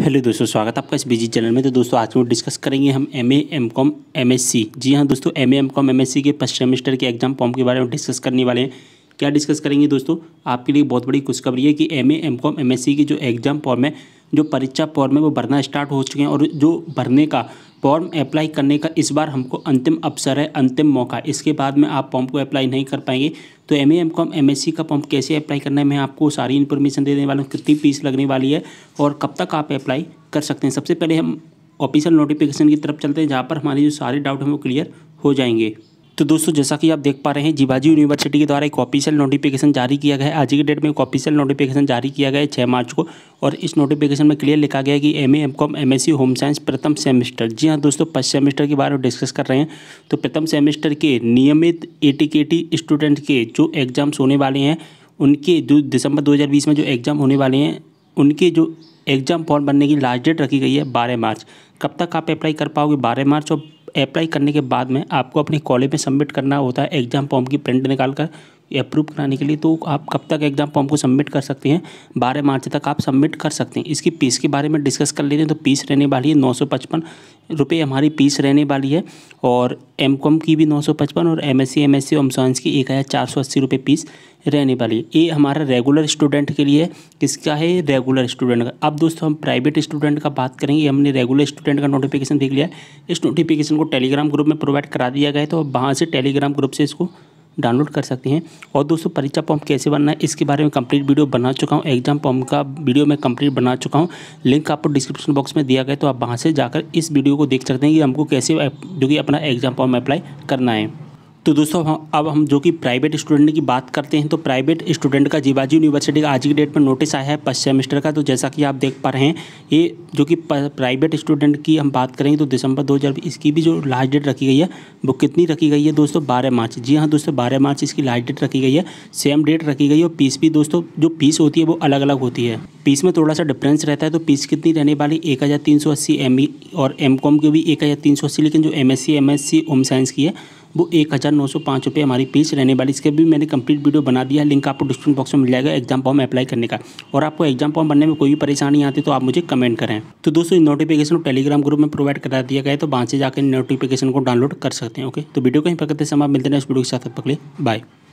hello दोस्तों स्वागत है आपका इस बिजी चैनल में तो दोस्तों आज हम डिस्कस करेंगे हम M A M com M S C जी हाँ दोस्तों M A M com M S C के फर्स्ट सेमेस्टर के एग्जाम फॉर्म के बारे में डिस्कस करने वाले हैं क्या डिस्कस करेंगे दोस्तों आपके लिए बहुत बड़ी खुशखबरी है कि M A M com M S C की जो एग्जाम फॉर्म है जो परीक्षा फॉर्म है वो भरना स्टार्ट हो चुके हैं और जो भरने का फॉर्म अप्लाई करने का इस बार हमको अंतिम अवसर है अंतिम मौका इसके बाद में आप पॉम्प को अप्लाई नहीं कर पाएंगे तो M A M com M S C का फॉर्म कैसे अप्लाई करना है मैं आपको सारी इन्फॉर्मेशन देने वाला हूँ कितनी फीस लगने वाली है और कब तक आप अप्लाई कर सकते हैं सबसे पहले हम ऑफिशियल नोटिफिकेशन की तरफ चलते हैं जहाँ पर हमारे जो सारे डाउट हैं वो क्लियर हो जाएंगे तो दोस्तों जैसा कि आप देख पा रहे हैं जीवाजी यूनिवर्सिटी के द्वारा एक ऑफिशियल नोटिफिकेशन जारी किया गया है आज के डेट में एक ऑफिशियल नोटिफिकेशन जारी किया गया है छः मार्च को और इस नोटिफिकेशन में क्लियर लिखा गया है कि M A M com M S C home science प्रथम सेमेस्टर जी हाँ दोस्तों फर्स्ट सेमेस्टर के बारे में डिस्कस कर रहे हैं तो प्रथम सेमेस्टर के नियमित A T K T student के जो एग्ज़ाम्स होने वाले हैं उनके दो दिसंबर बीस में जो एग्ज़ाम होने वाले हैं उनके जो एग्ज़ाम फॉर्म भरने की लास्ट डेट रखी गई है बारह मार्च कब तक आप अप्लाई कर पाओगे बारह मार्च और अप्लाई करने के बाद में आपको अपनी कॉलेज में सबमिट करना होता है एग्जाम फॉर्म की प्रिंट निकाल कर अप्रूव कराने के लिए तो आप कब तक एग्जाम फॉर्म को सबमिट कर सकते हैं बारह मार्च तक आप सबमिट कर सकते हैं इसकी फीस के बारे में डिस्कस कर लेते हैं तो फीस रहने वाली है नौ सौ पचपन रुपये हमारी फीस रहने वाली है और एम कॉम की भी नौ सौ पचपन और M S C M S C home science की एक हज़ार चार सौ अस्सी रुपये फीस रहने वाली है ये हमारा रेगुलर स्टूडेंट के लिए किसका है रेगुलर स्टूडेंट का अब दोस्तों हम प्राइवेट स्टूडेंट का बात करेंगे हमने रेगुलर स्टूडेंट का नोटिफिकेशन देख लिया इस नोटिफिकेशन को टेलीग्राम ग्रुप में प्रोवाइड करा दिया गया है तो वहाँ से टेलीग्राम ग्रुप से इसको डाउनलोड कर सकते हैं और दोस्तों परीक्षा फॉर्म कैसे बनना है इसके बारे में कंप्लीट वीडियो बना चुका हूँ एग्जाम फॉर्म का वीडियो मैं कंप्लीट बना चुका हूँ लिंक आपको डिस्क्रिप्शन बॉक्स में दिया गया तो आप वहाँ से जाकर इस वीडियो को देख सकते हैं कि हमको कैसे जो कि अपना एग्जाम फॉर्म अप्लाई करना है तो दोस्तों हम अब हम जो कि प्राइवेट स्टूडेंट की बात करते हैं तो प्राइवेट स्टूडेंट का जीवाजी यूनिवर्सिटी का आज की डेट पर नोटिस आया है फर्स्ट सेमेस्टर का तो जैसा कि आप देख पा रहे हैं ये जो कि प्राइवेट स्टूडेंट की हम बात करेंगे तो दिसंबर दो इसकी भी जो लास्ट डेट रखी गई है वो कितनी रखी गई है दोस्तों बारह मार्च जी हाँ दोस्तों बारह मार्च इसकी लास्ट डेट रखी गई है सेम डेट रखी गई है और फीस भी दोस्तों जो फीस होती है वो अलग अलग होती है फीस में थोड़ा सा डिफरेंस रहता है तो फीस कितनी रहने वाली एक हज़ार तीन सौ अस्सी एम e और एम कॉम की भी एक हज़ार तीन सौ अस्सी लेकिन जो M S C M S C home science की है वो एक हज़ार नौ सौ पाँच रुपये हमारी फीस रहने वाली इसके भी मैंने कंप्लीट वीडियो बना दिया है लिंक आपको डिस्क्रिप्शन बॉक्स में मिल जाएगा एग्जाम फॉर्म अप्लाई करने का और आपको एग्जाम फॉर्म बनने में कोई भी परेशानी आती तो आप मुझे कमेंट करें तो दोस्तों नोटिफिकेशन टेलीग्राम ग्रुप में प्रोवाइड करा दिया गया तो वहाँ से जाकर नोटिफिकेशन को डाउनलोड कर सकते हैं ओके तो वीडियो कहीं ही पकड़ते समय मिलते हैं उस वीडियो के साथ पकड़े बाय